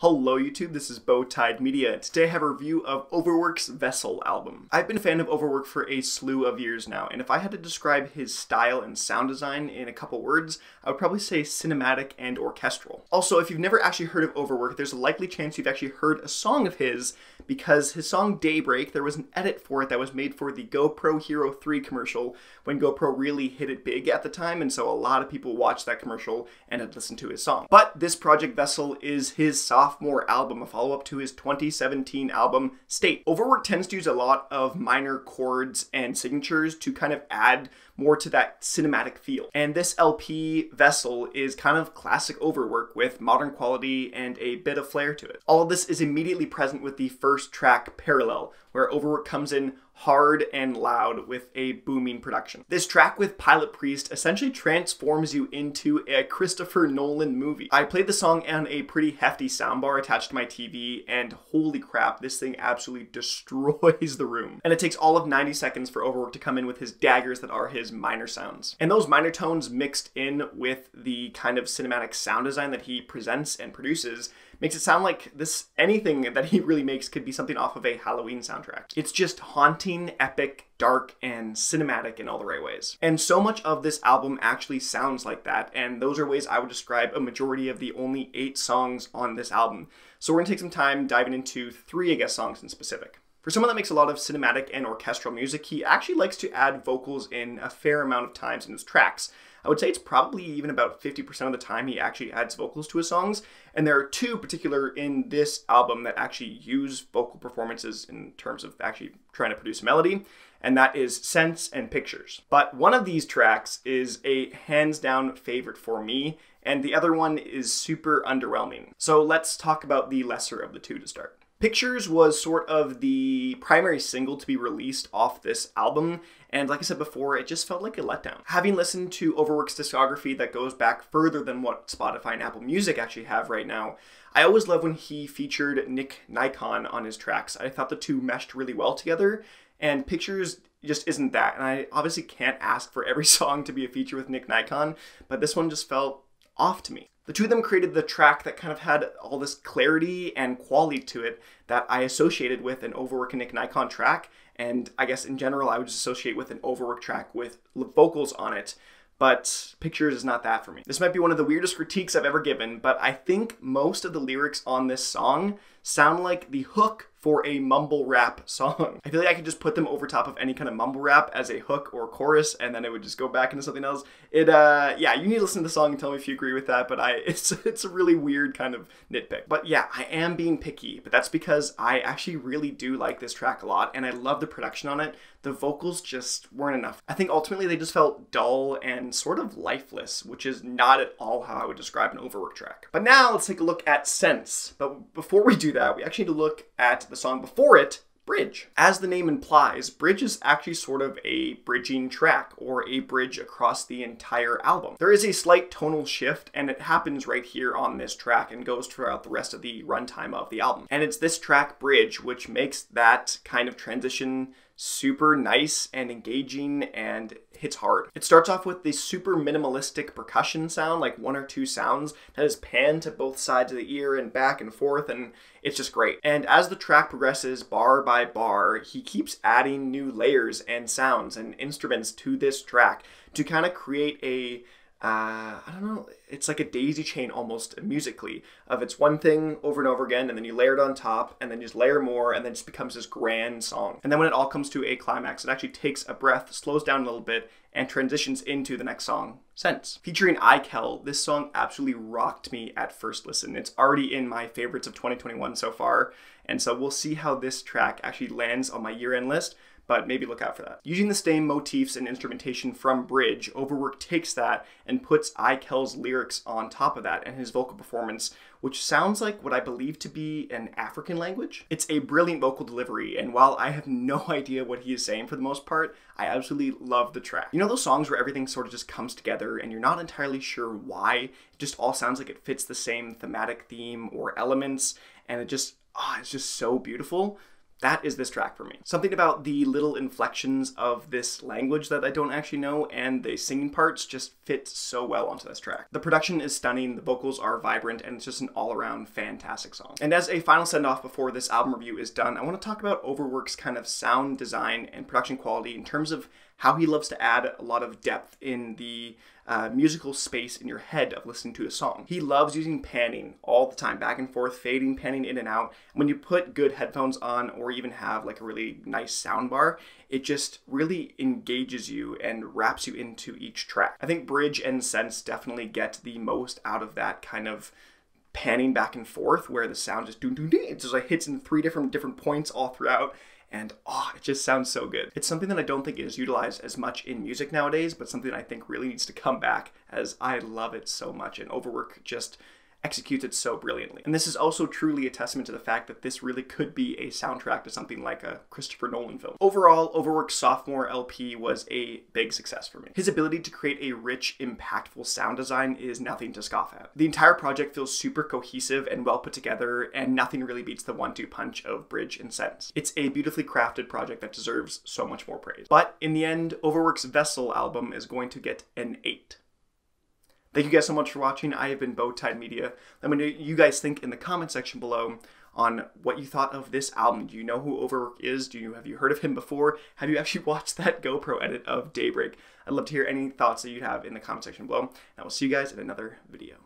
Hello YouTube, this is Bowtied Media, today I have a review of Overwork's Vessel album. I've been a fan of Overwork for a slew of years now, and if I had to describe his style and sound design in a couple words, I would probably say cinematic and orchestral. Also, if you've never actually heard of Overwork, there's a likely chance you've actually heard a song of his, because his song Daybreak, there was an edit for it that was made for the GoPro Hero 3 commercial, when GoPro really hit it big at the time, and so a lot of people watched that commercial and had listened to his song. But this project Vessel is his sophomore album, a follow up to his 2017 album State. Overwork tends to use a lot of minor chords and signatures to kind of add more to that cinematic feel. And this LP vessel is kind of classic overwork with modern quality and a bit of flair to it. All of this is immediately present with the first track Parallel, where overwork comes in hard and loud with a booming production. This track with Pilot Priest essentially transforms you into a Christopher Nolan movie. I played the song on a pretty hefty soundbar attached to my TV and holy crap, this thing absolutely destroys the room. And it takes all of 90 seconds for Overwork to come in with his daggers that are his minor sounds. And those minor tones mixed in with the kind of cinematic sound design that he presents and produces makes it sound like this anything that he really makes could be something off of a Halloween soundtrack. It's just haunting, epic, dark, and cinematic in all the right ways. And so much of this album actually sounds like that, and those are ways I would describe a majority of the only eight songs on this album. So we're gonna take some time diving into three, I guess, songs in specific. For someone that makes a lot of cinematic and orchestral music, he actually likes to add vocals in a fair amount of times in his tracks. I would say it's probably even about 50% of the time he actually adds vocals to his songs. And there are two particular in this album that actually use vocal performances in terms of actually trying to produce a melody, and that is Sense and Pictures. But one of these tracks is a hands down favorite for me, and the other one is super underwhelming. So let's talk about the lesser of the two to start. Pictures was sort of the primary single to be released off this album, and like I said before, it just felt like a letdown. Having listened to Overwork's discography that goes back further than what Spotify and Apple Music actually have right now, I always love when he featured Nick Nikon on his tracks. I thought the two meshed really well together, and Pictures just isn't that. And I obviously can't ask for every song to be a feature with Nick Nikon, but this one just felt off to me. The two of them created the track that kind of had all this clarity and quality to it that I associated with an overworked Nick Nikon track. And I guess in general, I would just associate with an overworked track with vocals on it. But pictures is not that for me. This might be one of the weirdest critiques I've ever given, but I think most of the lyrics on this song sound like the hook for a mumble rap song. I feel like I could just put them over top of any kind of mumble rap as a hook or chorus, and then it would just go back into something else. It, uh, yeah, you need to listen to the song and tell me if you agree with that, but I, it's, it's a really weird kind of nitpick. But yeah, I am being picky, but that's because I actually really do like this track a lot, and I love the production on it. The vocals just weren't enough. I think ultimately they just felt dull and sort of lifeless, which is not at all how I would describe an overwork track. But now let's take a look at Sense. But before we do that, we actually need to look at the song before it, Bridge. As the name implies, Bridge is actually sort of a bridging track, or a bridge across the entire album. There is a slight tonal shift, and it happens right here on this track and goes throughout the rest of the runtime of the album. And it's this track, Bridge, which makes that kind of transition super nice and engaging and hits hard. It starts off with this super minimalistic percussion sound, like one or two sounds that is panned to both sides of the ear and back and forth, and it's just great. And as the track progresses bar by bar, he keeps adding new layers and sounds and instruments to this track to kind of create a uh, I don't know, it's like a daisy chain almost musically of it's one thing over and over again, and then you layer it on top, and then you just layer more, and then it just becomes this grand song. And then when it all comes to a climax, it actually takes a breath, slows down a little bit, and transitions into the next song, Sense. Featuring iKel, this song absolutely rocked me at first listen. It's already in my favorites of 2021 so far, and so we'll see how this track actually lands on my year end list but maybe look out for that. Using the same motifs and instrumentation from Bridge, Overwork takes that and puts Ikel's lyrics on top of that and his vocal performance, which sounds like what I believe to be an African language. It's a brilliant vocal delivery, and while I have no idea what he is saying for the most part, I absolutely love the track. You know those songs where everything sort of just comes together and you're not entirely sure why, it just all sounds like it fits the same thematic theme or elements, and it just, ah, oh, it's just so beautiful. That is this track for me. Something about the little inflections of this language that I don't actually know and the singing parts just fit so well onto this track. The production is stunning, the vocals are vibrant, and it's just an all around fantastic song. And as a final send off before this album review is done, I want to talk about Overwork's kind of sound design and production quality in terms of how he loves to add a lot of depth in the uh, musical space in your head of listening to a song. He loves using panning all the time, back and forth, fading, panning in and out. When you put good headphones on or even have like a really nice sound bar, it just really engages you and wraps you into each track. I think Bridge and Sense definitely get the most out of that kind of panning back and forth where the sound just doom doom doom. It just like hits in three different different points all throughout and oh, it just sounds so good. It's something that I don't think is utilized as much in music nowadays, but something I think really needs to come back as I love it so much and Overwork just executes it so brilliantly. And this is also truly a testament to the fact that this really could be a soundtrack to something like a Christopher Nolan film. Overall, Overwork's sophomore LP was a big success for me. His ability to create a rich, impactful sound design is nothing to scoff at. The entire project feels super cohesive and well put together, and nothing really beats the one-two punch of Bridge and sense. It's a beautifully crafted project that deserves so much more praise. But in the end, Overwork's Vessel album is going to get an 8. Thank you guys so much for watching. I have been Bowtide Media. Let me know what you guys think in the comment section below on what you thought of this album. Do you know who Overwork is? Do you have you heard of him before? Have you actually watched that GoPro edit of Daybreak? I'd love to hear any thoughts that you have in the comment section below. And I will see you guys in another video.